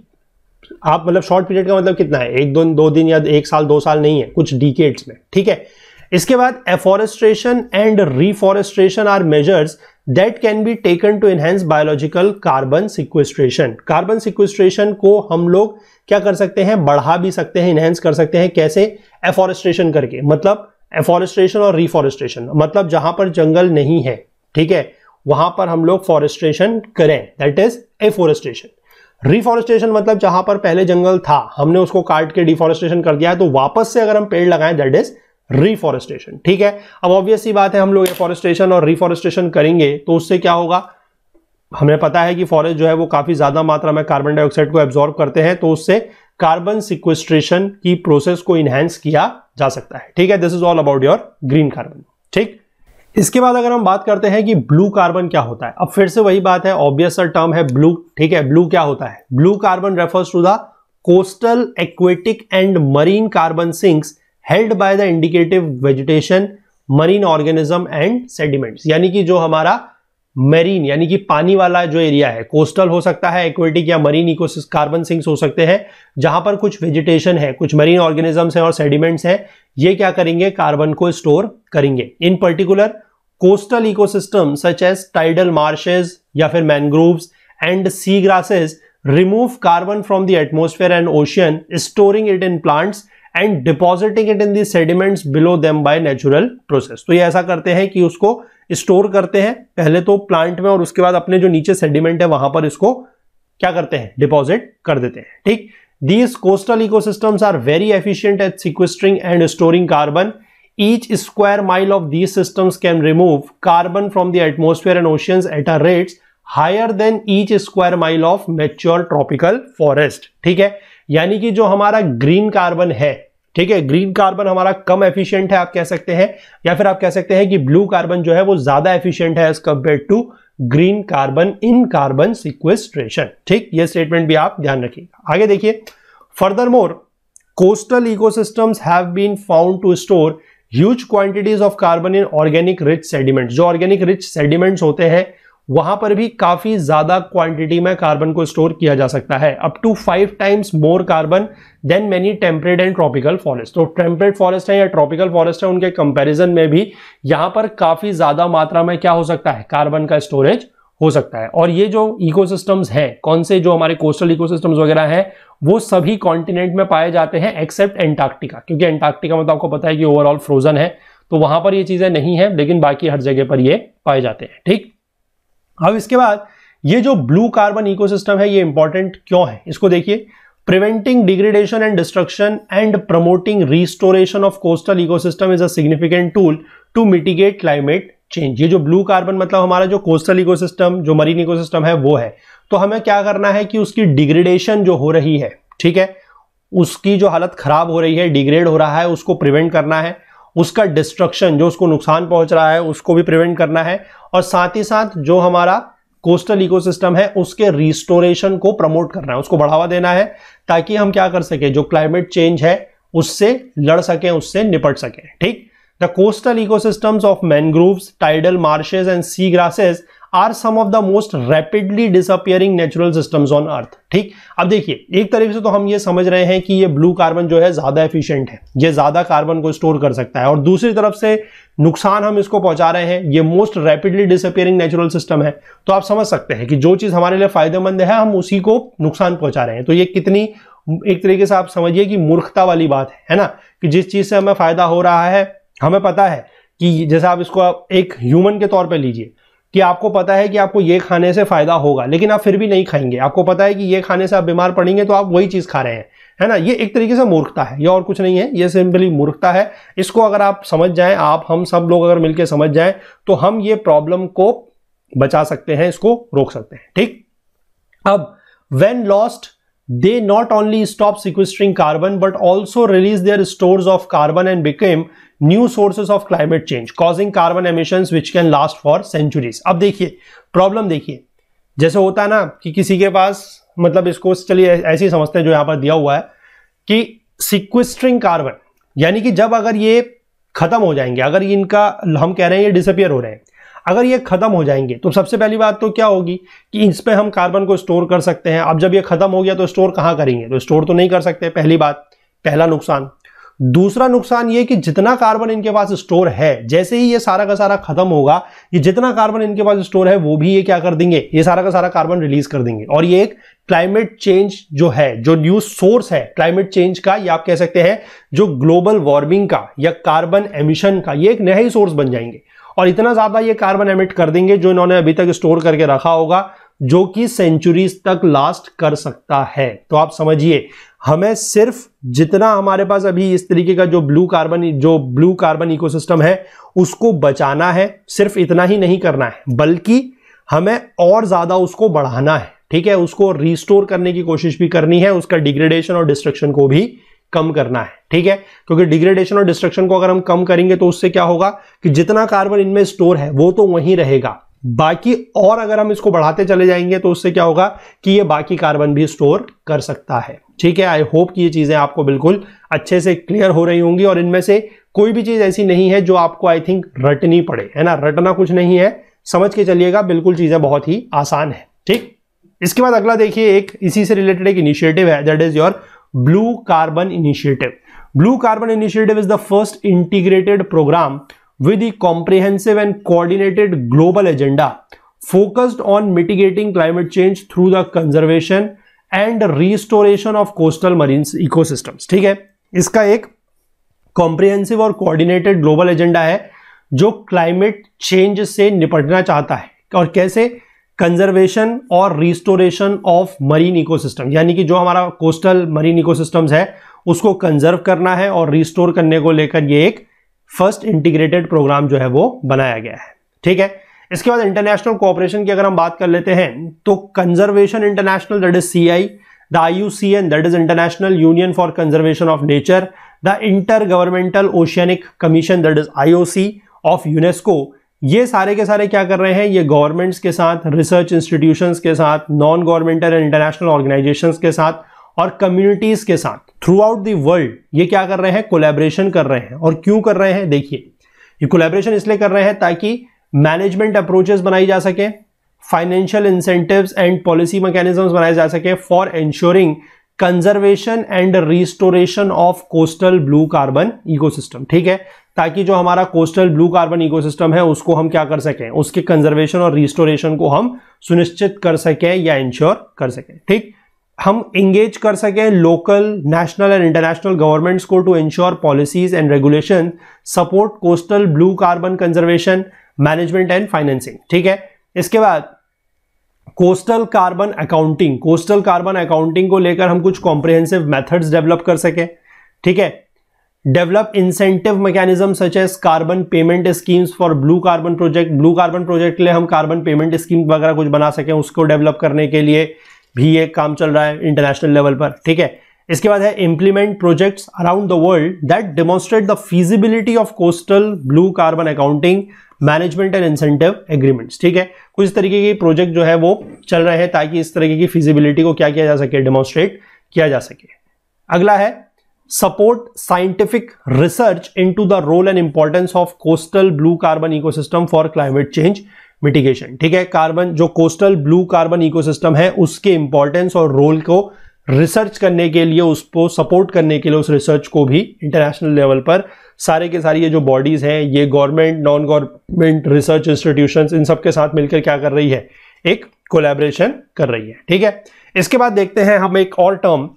आप मतलब शॉर्ट पीरियड का मतलब कितना है एक दो दो दिन या एक साल दो साल नहीं है कुछ डीकेट्स में ठीक है इसके बाद afforestation and reforestation are measures that can be taken to enhance biological carbon sequestration carbon sequestration को हम लोग क्या कर सकते हैं बढ़ा भी सकते हैं इनहेंस कर सकते हैं कैसे एफॉरेस्ट्रेशन करके मतलब एफॉरेस्ट्रेशन और रिफॉरेस्ट्रेशन मतलब जहां पर जंगल नहीं है ठीक है वहां पर हम लोग फॉरेस्ट्रेशन करें दैट इज एफॉरेस्ट्रेशन रिफॉरेस्ट्रेशन मतलब जहां पर पहले जंगल था हमने उसको काट के डिफॉरेस्ट्रेशन कर दिया है तो वापस से अगर हम पेड़ लगाएं दैट इज रिफॉरेस्टेशन ठीक है अब ऑब्वियसली बात है हम लोग एफॉरेस्टेशन और रिफॉरेस्टेशन करेंगे तो उससे क्या होगा हमें पता है कि फॉरेस्ट जो है वो काफी ज्यादा मात्रा में कार्बन डाइऑक्साइड को एब्जॉर्ब करते हैं तो उससे कार्बन सिक्वेस्ट्रेशन की प्रोसेस को इनहेंस किया जा सकता है ठीक है this is all about your green carbon ठीक इसके बाद अगर हम बात करते हैं कि ब्लू कार्बन क्या होता है अब फिर से वही बात है ऑब्वियस टर्म है ब्लू ठीक है ब्लू क्या होता है blue carbon refers to the coastal aquatic and marine carbon sinks held by the indicative vegetation marine organism and sediments यानी कि जो हमारा मेरीन यानी कि पानी वाला जो एरिया है कोस्टल हो सकता है एक्वेटिक या मरीन इको कार्बन सिंक्स हो सकते हैं जहां पर कुछ वेजिटेशन है कुछ मरीन ऑर्गेनिजम्स हैं और सेडिमेंट्स हैं ये क्या करेंगे कार्बन को स्टोर करेंगे in particular coastal ecosystem such as tidal marshes या फिर mangroves and C seagrasses remove carbon from the atmosphere and ocean storing it in plants and depositing it in the sediments below them by natural process तो ये ऐसा करते हैं कि उसको store करते हैं पहले तो प्लांट में और उसके बाद अपने जो नीचे सेडिमेंट है वहां पर इसको क्या करते हैं डिपॉजिट कर देते हैं ठीक these coastal ecosystems are very efficient at sequestering and storing carbon each square mile of these systems can remove carbon from the atmosphere and ocean at a rates higher than each square mile of mature tropical forest ठीक है यानी कि जो हमारा green carbon है ठीक है green carbon हमारा कम एफिशिएंट है आप कह सकते हैं या फिर आप कह सकते हैं कि ब्लू कार्बन जो है वो ज्यादा एफिशिएंट है as compare to green carbon in carbon sequestration ठीक ये स्टेटमेंट भी आप ध्यान रखिएगा आगे देखिए furthermore coastal ecosystems have been found to store huge quantities of carbon in organic rich sediment जो ऑर्गेनिक रिच सेडिमेंट्स होते हैं वहां पर भी काफी ज्यादा क्वांटिटी में कार्बन को स्टोर किया जा सकता है up to five times more carbon than many temperate and tropical forest तो टेम्परेड फॉरेस्ट है या ट्रॉपिकल फॉरेस्ट है उनके कंपैरिजन में भी यहां पर काफी ज्यादा मात्रा में क्या हो सकता है कार्बन का स्टोरेज हो सकता है और ये जो सिस्टम्स हैं कौन से जो हमारे कोस्टल इकोसिस्टम्स वगैरह हैं वो सभी कॉन्टिनेंट में पाए जाते हैं एक्सेप्ट एंटार्क्टिका क्योंकि एंटार्क्टिका मतलब तो आपको पता है कि ओवरऑल फ्रोजन है तो वहां पर ये चीजें नहीं है लेकिन बाकी हर जगह पर ये पाए जाते हैं ठीक अब इसके बाद ये जो ब्लू कार्बन इकोसिस्टम है ये इंपॉर्टेंट क्यों है इसको देखिए preventing degradation and destruction and promoting restoration of coastal ecosystem is a significant tool to mitigate climate change ये जो ब्लू कार्बन मतलब हमारा जो कोस्टल इकोसिस्टम जो मरीन इकोसिस्टम है वो है तो हमें क्या करना है कि उसकी डिग्रेडेशन जो हो रही है ठीक है उसकी जो हालत खराब हो रही है डिग्रेड हो रहा है उसको प्रिवेंट करना है उसका डिस्ट्रक्शन जो उसको नुकसान पहुंच रहा है उसको भी प्रिवेंट करना है और साथ ही साथ जो हमारा कोस्टल इकोसिस्टम है उसके रिस्टोरेशन को प्रमोट करना है उसको बढ़ावा देना है ताकि हम क्या कर सके जो क्लाइमेट चेंज है उससे लड़ सकें उससे निपट सकें ठीक the coastal ecosystems of mangroves tidal marshes and C grasses are some of the most rapidly disappearing natural systems on earth ठीक अब देखिए एक तरीके से तो हम ये समझ रहे हैं कि ये ब्लू कार्बन जो है ज्यादा एफिशिएंट है ये ज्यादा कार्बन को स्टोर कर सकता है और दूसरी तरफ से नुकसान हम इसको पहुंचा रहे हैं ये most rapidly disappearing natural system है तो आप समझ सकते हैं कि जो चीज हमारे लिए फायदेमंद है हम उसी को नुकसान पहुंचा रहे हैं तो ये कितनी एक तरीके से आप समझिए कि मूर्खता वाली बात है है ना कि जिस चीज से हमें फायदा हो रहा है हमें पता है कि जैसे आप इसको एक ह्यूमन के तौर पर लीजिए कि आपको पता है कि आपको ये खाने से फ़ायदा होगा लेकिन आप फिर भी नहीं खाएंगे आपको पता है कि ये खाने से आप बीमार पड़ेंगे तो आप वही चीज़ खा रहे हैं है ना ये एक तरीके से मूर्खता है ये और कुछ नहीं है ये सिंपली मूर्खता है इसको अगर आप समझ जाएं आप हम सब लोग अगर मिलकर समझ जाएं तो हम ये प्रॉब्लम को बचा सकते हैं इसको रोक सकते हैं ठीक अब when lost they not only stopped sequestering carbon but also released their stores of carbon and became new sources of climate change causing carbon emissions which can last for centuries अब देखिए प्रॉब्लम देखिए जैसे होता है ना कि किसी के पास मतलब इसको चलिए ऐसे ही समझते हैं जो यहाँ पर दिया हुआ है कि सिक्वेस्ट्रिंग कार्बन यानी कि जब अगर ये खत्म हो जाएंगे अगर इनका हम कह रहे हैं ये डिसअपियर हो रहे हैं अगर ये ख़त्म हो जाएंगे तो सबसे पहली बात तो क्या होगी कि इस पर हम कार्बन को स्टोर कर सकते हैं अब जब ये ख़त्म हो गया तो स्टोर कहाँ करेंगे तो स्टोर तो नहीं कर सकते पहली बात पहला नुकसान दूसरा नुकसान ये कि जितना कार्बन इनके पास स्टोर है जैसे ही ये सारा का सारा खत्म होगा ये जितना कार्बन इनके पास स्टोर है वो भी ये क्या कर देंगे ये सारा का सारा कार्बन रिलीज कर देंगे और ये एक क्लाइमेट चेंज जो है जो न्यूज सोर्स है क्लाइमेट चेंज का या आप कह सकते हैं जो ग्लोबल वार्मिंग का या कार्बन एमिशन का ये एक नया ही सोर्स बन जाएंगे और इतना ज़्यादा ये कार्बन एमिट कर देंगे जो इन्होंने अभी तक स्टोर करके रखा होगा जो कि सेंचुरीज तक लास्ट कर सकता है तो आप समझिए हमें सिर्फ जितना हमारे पास अभी इस तरीके का जो ब्लू कार्बन जो ब्लू कार्बन इकोसिस्टम है उसको बचाना है सिर्फ इतना ही नहीं करना है बल्कि हमें और ज़्यादा उसको बढ़ाना है ठीक है उसको रिस्टोर करने की कोशिश भी करनी है उसका डिग्रेडेशन और डिस्ट्रक्शन को भी कम करना है ठीक है क्योंकि डिग्रेडेशन और डिस्ट्रक्शन को अगर हम कम करेंगे तो उससे क्या होगा कि जितना कार्बन इनमें स्टोर है वो तो वहीं रहेगा बाकी और अगर हम इसको बढ़ाते चले जाएंगे तो उससे क्या होगा कि ये बाकी कार्बन भी स्टोर कर सकता है ठीक है आई होप कि ये चीज़ें आपको बिल्कुल अच्छे से क्लियर हो रही होंगी और इनमें से कोई भी चीज़ ऐसी नहीं है जो आपको आई थिंक रटनी पड़े है ना रटना कुछ नहीं है समझ के चलिएगा बिल्कुल चीज़ें बहुत ही आसान है ठीक इसके बाद अगला देखिए एक इसी से रिलेटेड एक इनिशिएटिव है that is your blue carbon initiative blue carbon initiative is the first integrated programme with comprehensive and coordinated global agenda focused on mitigating climate change through the conservation and restoration of coastal marine ecosystem ठीक है इसका एक comprehensive और coordinated global agenda है जो climate change से निपटना चाहता है और कैसे कंजर्वेशन और रिस्टोरेशन ऑफ मरीन इकोसिस्टम यानी कि जो हमारा कोस्टल मरीन इकोसिस्टम्स है उसको कंजर्व करना है और रिस्टोर करने को लेकर ये एक फर्स्ट इंटीग्रेटेड प्रोग्राम जो है वो बनाया गया है ठीक है इसके बाद इंटरनेशनल कोऑपरेशन की अगर हम बात कर लेते हैं तो Conservation International that is C I the I U C N that is International Union for Conservation of Nature the Intergovernmental Oceanic Commission that is I O C of UNESCO ये सारे के सारे क्या कर रहे हैं ये governments के साथ रिसर्च इंस्टीट्यूशंस के साथ non governmental and international organisations के साथ और कम्युनिटीज के साथ थ्रू आउट दी वर्ल्ड ये क्या कर रहे हैं कोलेब्रेशन कर रहे हैं और क्यों कर रहे हैं देखिए ये कोलेब्रेशन इसलिए कर रहे हैं ताकि मैनेजमेंट अप्रोचेस बनाई जा सके financial incentive and policy mechanism बनाए जा सके for ensuring conservation and restoration of coastal blue carbon ecosystem ठीक है ताकि जो हमारा कोस्टल ब्लू कार्बन इकोसिस्टम है उसको हम क्या कर सकें उसके कंजर्वेशन और रिस्टोरेशन को हम सुनिश्चित कर सकें या इंश्योर कर सकें ठीक हम इंगेज कर सकें local national and international governments को to ensure policies and regulation support coastal blue carbon conservation management and financing ठीक है इसके बाद coastal carbon accounting coastal carbon accounting को लेकर हम कुछ कॉम्प्रिहेंसिव मेथड्स डेवलप कर सकें ठीक है develop incentive mechanism such as carbon payment schemes for blue carbon project blue carbon project के लिए हम कार्बन पेमेंट स्कीम वगैरह कुछ बना सकें उसको डेवलप करने के लिए भी एक काम चल रहा है इंटरनेशनल लेवल पर ठीक है इसके बाद है implement projects around the world that demonstrate the feasibility of coastal blue carbon accounting management and incentive agreements ठीक है कुछ तरीके के प्रोजेक्ट जो है वो चल रहे हैं ताकि इस तरीके की फिजिबिलिटी को क्या किया जा सके डेमोन्स्ट्रेट किया जा सके अगला है research into the role and and of coastal blue carbon ecosystem for climate change mitigation ठीक है कार्बन जो कोस्टल ब्लू कार्बन इकोसिस्टम है उसके इंपॉर्टेंस और रोल को रिसर्च करने के लिए उसको सपोर्ट करने के लिए उस रिसर्च को भी इंटरनेशनल लेवल पर सारे के सारे ये जो बॉडीज़ हैं ये government non government research institutions इन सब के साथ मिलकर क्या कर रही है एक कोलेब्रेशन कर रही है ठीक है इसके बाद देखते हैं हम एक और टर्म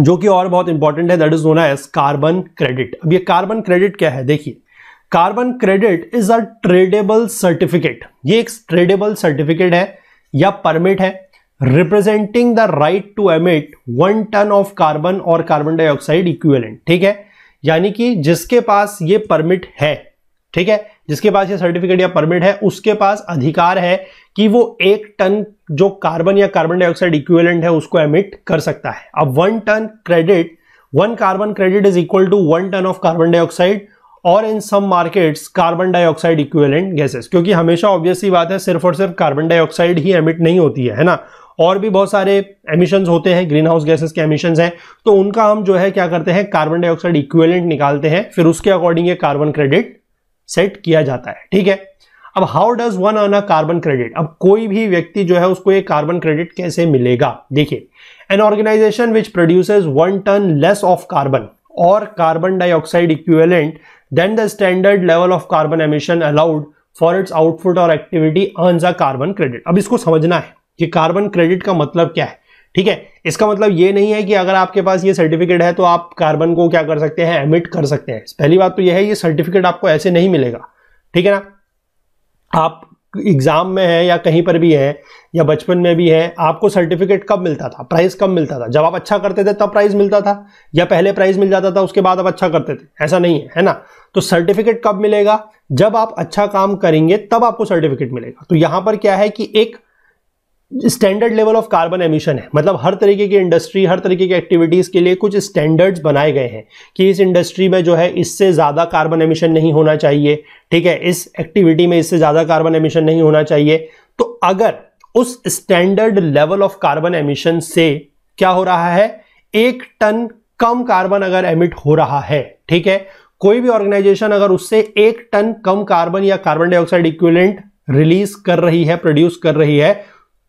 जो कि और बहुत इंपॉर्टेंट है that is known as carbon credit अब ये कार्बन क्रेडिट क्या है देखिए carbon credit is a tradeable certificate ये एक ट्रेडेबल सर्टिफिकेट है या परमिट है representing the right to emit one tonne of carbon or carbon dioxide equivalent ठीक है यानी कि जिसके पास ये परमिट है ठीक है जिसके पास ये सर्टिफिकेट या परमिट है उसके पास अधिकार है कि वो एक टन जो कार्बन या कार्बन डाइऑक्साइड इक्विवेलेंट है उसको एमिट कर सकता है अब one tonne credit one carbon credit is equal to one tonne of carbon dioxide or in some markets carbon dioxide equivalent gases क्योंकि हमेशा ऑब्वियसली बात है सिर्फ और सिर्फ कार्बन डाइऑक्साइड ही एमिट नहीं होती है, है ना और भी बहुत सारे एमिशंस होते हैं ग्रीन हाउस गैसेस के एमिशंस हैं तो उनका हम जो है क्या करते हैं कार्बन डाइऑक्साइड इक्विवेलेंट निकालते हैं फिर उसके अकॉर्डिंग ये कार्बन क्रेडिट सेट किया जाता है ठीक है अब how does one earn a carbon credit अब कोई भी व्यक्ति जो है उसको ये कार्बन क्रेडिट कैसे मिलेगा देखिए an organisation which produces one tonne less of carbon or carbon dioxide equivalent than the standard level of carbon emission allowed for its output or activity earn a carbon credit अब इसको समझना है कि carbon credit का मतलब क्या है ठीक है इसका मतलब ये नहीं है कि अगर आपके पास ये सर्टिफिकेट है तो आप कार्बन को क्या कर सकते हैं एमिट कर सकते हैं पहली बात तो यह है ये सर्टिफिकेट आपको ऐसे नहीं मिलेगा ठीक है ना आप एग्जाम में है या कहीं पर भी है या बचपन में भी है आपको सर्टिफिकेट कब मिलता था प्राइज कब मिलता था जब आप अच्छा करते थे तब प्राइज मिलता था या पहले प्राइज मिल जाता था उसके बाद आप अच्छा करते थे ऐसा नहीं है है ना तो सर्टिफिकेट कब मिलेगा जब आप अच्छा काम करेंगे तब आपको सर्टिफिकेट मिलेगा तो यहां पर क्या है कि एक standard level of carbon emission है मतलब हर तरीके की इंडस्ट्री हर तरीके की एक्टिविटीज़ के लिए कुछ स्टैंडर्ड्स बनाए गए हैं कि इस इंडस्ट्री में जो है इससे ज़्यादा कार्बन एमिशन नहीं होना चाहिए ठीक है इस एक्टिविटी में इससे ज़्यादा कार्बन एमिशन नहीं होना चाहिए तो अगर उस standard level of carbon emission से क्या हो रहा है एक टन कम कार्बन अगर एमिट हो रहा है ठीक है कोई भी ऑर्गेनाइजेशन अगर उससे एक टन कम कार्बन या कार्बन डाइऑक्साइड इक्विलेंट रिलीज कर रही है प्रोड्यूस कर रही है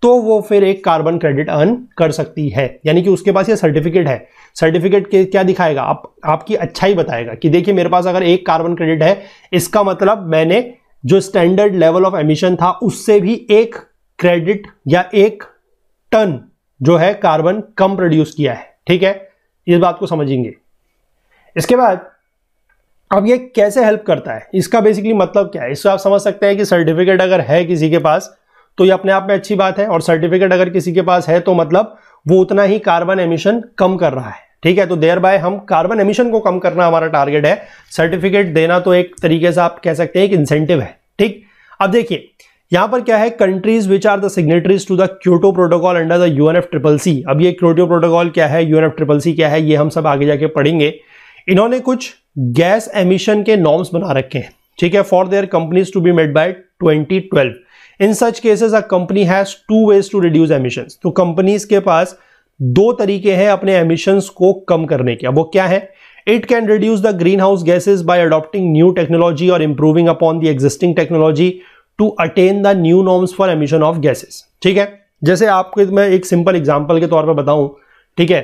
तो वो फिर एक कार्बन क्रेडिट अर्न कर सकती है यानी कि उसके पास ये सर्टिफिकेट है सर्टिफिकेट के क्या दिखाएगा आप आपकी अच्छाई बताएगा कि देखिए मेरे पास अगर एक कार्बन क्रेडिट है इसका मतलब मैंने जो स्टैंडर्ड लेवल ऑफ एमिशन था उससे भी एक क्रेडिट या एक टन जो है कार्बन कम प्रोड्यूस किया है ठीक है इस बात को समझेंगे इसके बाद अब ये कैसे हेल्प करता है इसका बेसिकली मतलब क्या है इससे आप समझ सकते हैं कि सर्टिफिकेट अगर है किसी के पास तो ये अपने आप में अच्छी बात है और सर्टिफिकेट अगर किसी के पास है तो मतलब वो उतना ही कार्बन एमिशन कम कर रहा है ठीक है तो देयर बाय हम कार्बन एमिशन को कम करना हमारा टारगेट है सर्टिफिकेट देना तो एक तरीके से आप कह सकते हैं एक इंसेंटिव है ठीक अब देखिए यहां पर क्या है countries which are the signatories to the Kyoto protocol under the UNF triple C अब ये क्योटो प्रोटोकॉल क्या है यूएनएफ ट्रिपल सी क्या है ये हम सब आगे जाके पढ़ेंगे इन्होंने कुछ गैस एमिशन के नॉर्म्स बना रखे हैं ठीक है for their companies to be made by twenty twelve in such cases a company has two ways to reduce emission तो कंपनीज के पास दो तरीके हैं अपने एमिशन को कम करने के वो क्या है it can reduce the greenhouse gases by adopting new technology or improving upon the existing technology to attain the new norms for emission of gases ठीक है जैसे आपको मैं एक सिंपल एग्जाम्पल के तौर पर बताऊं ठीक है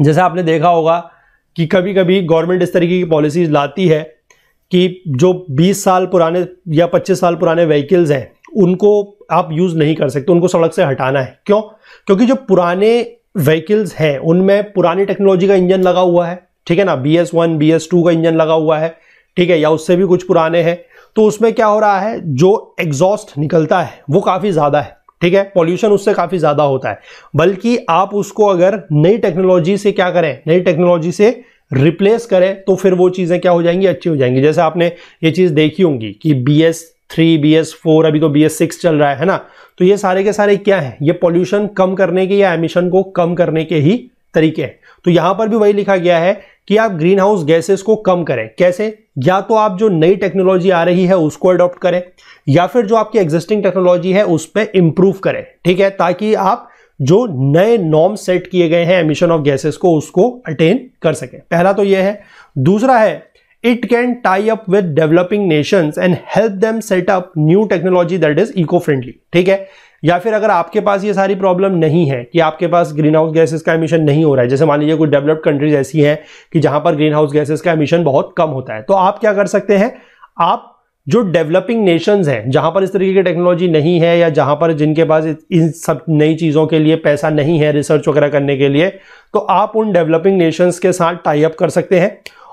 जैसे आपने देखा होगा कि कभी कभी गवर्नमेंट इस तरीके की पॉलिसीज लाती है कि जो 20 साल पुराने या 25 साल पुराने व्हीकल्स हैं उनको आप यूज़ नहीं कर सकते उनको सड़क से हटाना है क्यों क्योंकि जो पुराने व्हीकल्स हैं उनमें पुरानी टेक्नोलॉजी का इंजन लगा हुआ है ठीक है ना B S one B S two का इंजन लगा हुआ है ठीक है या उससे भी कुछ पुराने हैं तो उसमें क्या हो रहा है जो एग्जॉस्ट निकलता है वो काफ़ी ज़्यादा है ठीक है पॉल्यूशन उससे काफ़ी ज़्यादा होता है बल्कि आप उसको अगर नई टेक्नोलॉजी से क्या करें नई टेक्नोलॉजी से रिप्लेस करें तो फिर वो चीज़ें क्या हो जाएंगी अच्छी हो जाएंगी जैसे आपने ये चीज़ देखी होंगी कि B S three B S four अभी तो बी एस सिक्स चल रहा है ना तो ये सारे के सारे क्या है ये पॉल्यूशन कम करने के या एमिशन को कम करने के ही तरीके हैं तो यहां पर भी वही लिखा गया है कि आप ग्रीन हाउस गैसेस को कम करें कैसे या तो आप जो नई टेक्नोलॉजी आ रही है उसको अडॉप्ट करें या फिर जो आपकी एग्जिस्टिंग टेक्नोलॉजी है उस पर इंप्रूव करें ठीक है ताकि आप जो नए नॉर्म सेट किए गए हैं एमिशन ऑफ गैसेस को उसको अटेन कर सके पहला तो यह है दूसरा है it can tie up with developing nations and help them set up new technology that is eco-friendly ठीक है या फिर अगर आपके पास ये सारी प्रॉब्लम नहीं है कि आपके पास ग्रीन हाउस गैसेस का एमिशन नहीं हो रहा है जैसे मान लीजिए कोई डेवलप्ड कंट्रीज ऐसी हैं कि जहां पर ग्रीन हाउस गैसेस का एमिशन बहुत कम होता है तो आप क्या कर सकते हैं आप जो डेवलपिंग नेशंस हैं जहां पर इस तरीके की टेक्नोलॉजी नहीं है या जहां पर जिनके पास इन सब नई चीज़ों के लिए पैसा नहीं है रिसर्च वगैरह करने के लिए तो आप उन डेवलपिंग नेशंस के साथ टाई अप कर सकते हैं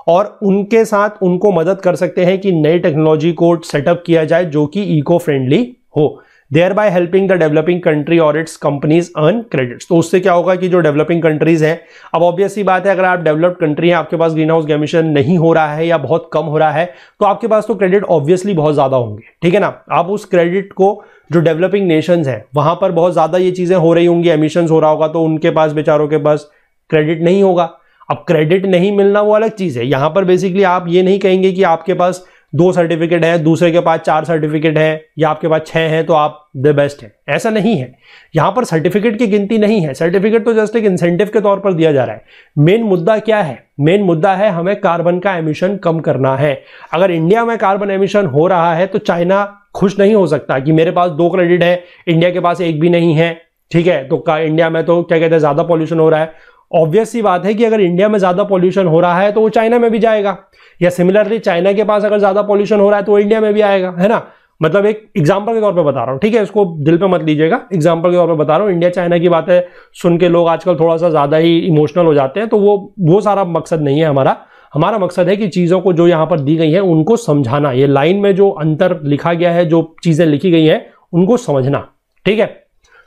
और उनके साथ उनको मदद कर सकते हैं कि नई टेक्नोलॉजी को सेटअप किया जाए जो कि इको फ्रेंडली हो thereby helping the developing country और इट्स कंपनीज अर्न क्रेडिट्स तो उससे क्या होगा कि जो डेवलपिंग कंट्रीज हैं अब ऑब्वियस ही बात है अगर आप डेवलप्ड कंट्री हैं आपके पास ग्रीन हाउस एमिशन नहीं हो रहा है या बहुत कम हो रहा है तो आपके पास तो क्रेडिट ऑब्वियसली बहुत ज्यादा होंगे ठीक है ना आप उस क्रेडिट को जो डेवलपिंग नेशन है वहां पर बहुत ज्यादा ये चीजें हो रही होंगी एमिशन हो रहा होगा तो उनके पास बेचारों के पास क्रेडिट नहीं होगा अब क्रेडिट नहीं मिलना वो अलग चीज़ है यहाँ पर बेसिकली आप ये नहीं कहेंगे कि आपके पास दो सर्टिफिकेट है दूसरे के पास चार सर्टिफिकेट है या आपके पास छः हैं तो आप द बेस्ट हैं ऐसा नहीं है यहाँ पर सर्टिफिकेट की गिनती नहीं है सर्टिफिकेट तो जस्ट एक इंसेंटिव के तौर पर दिया जा रहा है मेन मुद्दा क्या है मेन मुद्दा है हमें कार्बन का एमिशन कम करना है अगर इंडिया में कार्बन एमिशन हो रहा है तो चाइना खुश नहीं हो सकता कि मेरे पास दो क्रेडिट है इंडिया के पास एक भी नहीं है ठीक है तो इंडिया में तो क्या कहते हैं ज़्यादा पॉल्यूशन हो रहा है ऑब्वियस सी बात है कि अगर इंडिया में ज़्यादा पॉल्यूशन हो रहा है तो वो चाइना में भी जाएगा या सिमिलरली चाइना के पास अगर ज़्यादा पॉल्यूशन हो रहा है तो वो इंडिया में भी आएगा है ना मतलब एक एग्जाम्पल के तौर पर बता रहा हूँ ठीक है इसको दिल पर मत लीजिएगा एग्जाम्पल के तौर पर बता रहा हूँ इंडिया चाइना की बात है सुन के लोग आजकल थोड़ा सा ज़्यादा ही इमोशनल हो जाते हैं तो वो वो सारा मकसद नहीं है हमारा हमारा मकसद है कि चीज़ों को जो यहाँ पर दी गई है उनको समझाना ये लाइन में जो अंतर लिखा गया है जो चीज़ें लिखी गई हैं उनको समझना ठीक है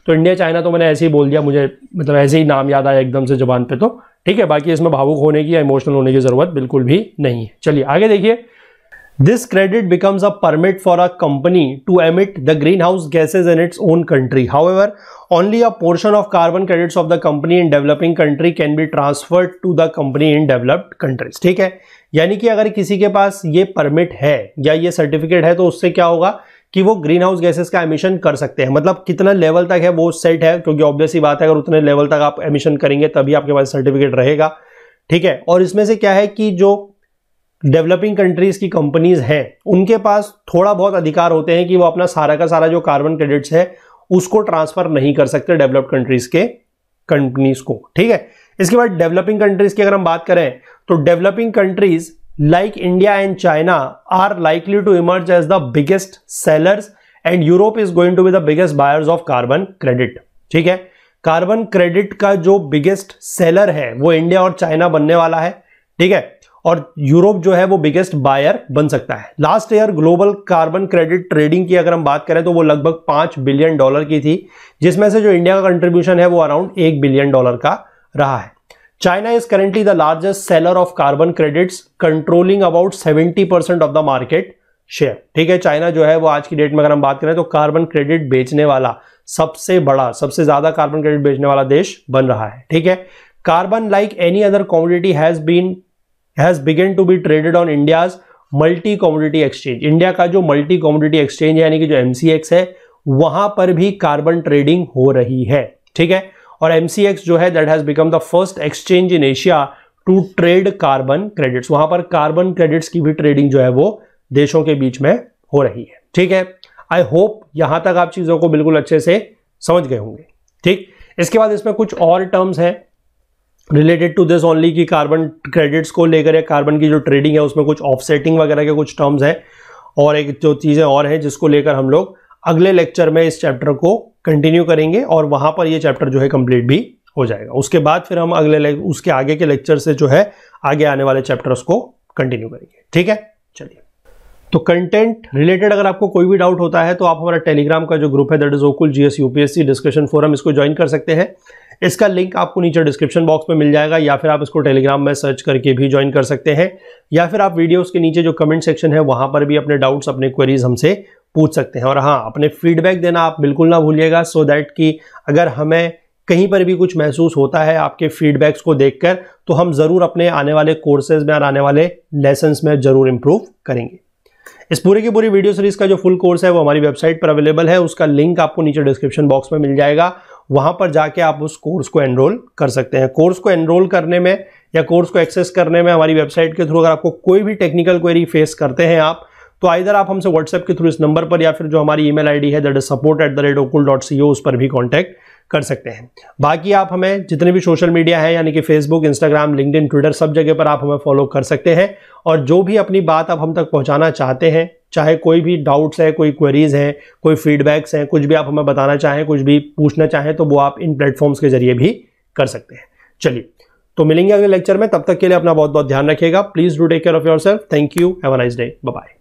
तो इंडिया चाइना तो मैंने ऐसे ही बोल दिया मुझे मतलब ऐसे ही नाम याद आया एकदम से जबान पे तो ठीक है बाकी इसमें भावुक होने की या इमोशनल होने की ज़रूरत बिल्कुल भी नहीं है चलिए आगे देखिए this credit becomes a permit for a company to emit the greenhouse gases in its own country however only a portion of carbon credits of the company in developing country can be transferred to the company in developed countries ठीक है यानी कि अगर किसी के पास ये permit है या ये सर्टिफिकेट है तो उससे क्या होगा कि वो ग्रीन हाउस गैसेस का एमिशन कर सकते हैं मतलब कितना लेवल तक है वो सेट है क्योंकि ऑब्वियसली बात है अगर उतने लेवल तक आप एमिशन करेंगे तभी आपके पास सर्टिफिकेट रहेगा ठीक है और इसमें से क्या है कि जो डेवलपिंग कंट्रीज की कंपनीज हैं उनके पास थोड़ा बहुत अधिकार होते हैं कि वो अपना सारा का सारा जो कार्बन क्रेडिट्स है उसको ट्रांसफर नहीं कर सकते डेवलप्ड कंट्रीज के कंपनीज को ठीक है इसके बाद डेवलपिंग कंट्रीज की अगर हम बात करें तो developing countries like India and China are likely to emerge as the biggest sellers and Europe is going to be the biggest buyers of carbon credit ठीक है कार्बन क्रेडिट का जो बिगेस्ट सेलर है वो इंडिया और China बनने वाला है ठीक है और यूरोप जो है वो बिगेस्ट बायर बन सकता है last year global carbon credit trading की अगर हम बात करें तो वो लगभग पांच बिलियन डॉलर की थी जिसमें से जो इंडिया का कंट्रीब्यूशन है वो अराउंड एक बिलियन डॉलर का रहा है China is currently the largest seller of carbon credits, controlling about 70% of the market share ठीक है चाइना जो है वो आज की डेट में अगर हम बात करें तो कार्बन क्रेडिट बेचने वाला सबसे बड़ा सबसे ज्यादा कार्बन क्रेडिट बेचने वाला देश बन रहा है ठीक है carbon like any other commodity has been has begun to be traded on India's multi commodity exchange India का जो मल्टी कॉमोडिटी एक्सचेंज यानी कि जो एमसीएक्स है वहां पर भी कार्बन ट्रेडिंग हो रही है ठीक है और एम जो है that has become the first exchange in Asia to trade carbon credits वहां पर कार्बन क्रेडिट्स की भी ट्रेडिंग जो है वो देशों के बीच में हो रही है ठीक है आई होप यहां तक आप चीजों को बिल्कुल अच्छे से समझ गए होंगे ठीक इसके बाद इसमें कुछ और टर्म्स हैं रिलेटेड टू दिस ओनली कि कार्बन क्रेडिट्स को लेकर या कार्बन की जो ट्रेडिंग है उसमें कुछ ऑफसेटिंग वगैरह के कुछ टर्म्स हैं और एक जो चीज़ें और हैं जिसको लेकर हम लोग अगले लेक्चर में इस चैप्टर को कंटिन्यू करेंगे और वहां पर ये चैप्टर जो है कंप्लीट भी हो जाएगा उसके बाद फिर हम अगले उसके आगे के लेक्चर से जो है आगे आने वाले चैप्टर्स को कंटिन्यू करेंगे ठीक है चलिए तो कंटेंट रिलेटेड अगर आपको कोई भी डाउट होता है तो आप हमारा टेलीग्राम का जो ग्रुप है that is Okul GS UPSC discussion forum इसको ज्वाइन कर सकते हैं इसका लिंक आपको नीचे डिस्क्रिप्शन बॉक्स में मिल जाएगा या फिर आप इसको टेलीग्राम में सर्च करके भी ज्वाइन कर सकते हैं या फिर आप वीडियोस के नीचे जो कमेंट सेक्शन है वहां पर भी अपने डाउट्स अपने क्वेरीज हमसे पूछ सकते हैं और हाँ अपने फीडबैक देना आप बिल्कुल ना भूलिएगा सो दैट कि अगर हमें कहीं पर भी कुछ महसूस होता है आपके फीडबैक्स को देखकर तो हम ज़रूर अपने आने वाले कोर्सेज में और आने वाले लेसन्स में ज़रूर इम्प्रूव करेंगे इस पूरी की पूरी वीडियो सीरीज़ का जो फुल कोर्स है वो हमारी वेबसाइट पर अवेलेबल है उसका लिंक आपको नीचे डिस्क्रिप्शन बॉक्स में मिल जाएगा वहाँ पर जाके आप उस कोर्स को एनरोल कर सकते हैं कोर्स को एनरोल करने में या कोर्स को एक्सेस करने में हमारी वेबसाइट के थ्रू अगर आपको कोई भी टेक्निकल क्वेरी फेस करते हैं आप तो आइधर आप हमसे व्हाट्सएप के थ्रू इस नंबर पर या फिर जो हमारी ईमेल आईडी है that is support at the rate Okul dot C O उस पर भी कॉन्टैक्ट कर सकते हैं बाकी आप हमें जितने भी सोशल मीडिया है यानी कि फेसबुक इंस्टाग्राम लिंकड ट्विटर सब जगह पर आप हमें फॉलो कर सकते हैं और जो भी अपनी बात आप हम तक पहुंचाना चाहते हैं चाहे कोई भी डाउट्स है कोई क्वेरीज हैं कोई फीडबैक्स हैं कुछ भी आप हमें बताना चाहें कुछ भी पूछना चाहें तो वो आप इन प्लेटफॉर्म्स के जरिए भी कर सकते हैं चलिए तो मिलेंगे अगले लेक्चर में तब तक के लिए अपना बहुत बहुत ध्यान रखिएगा please do take care of yourself thank you have a nice day bye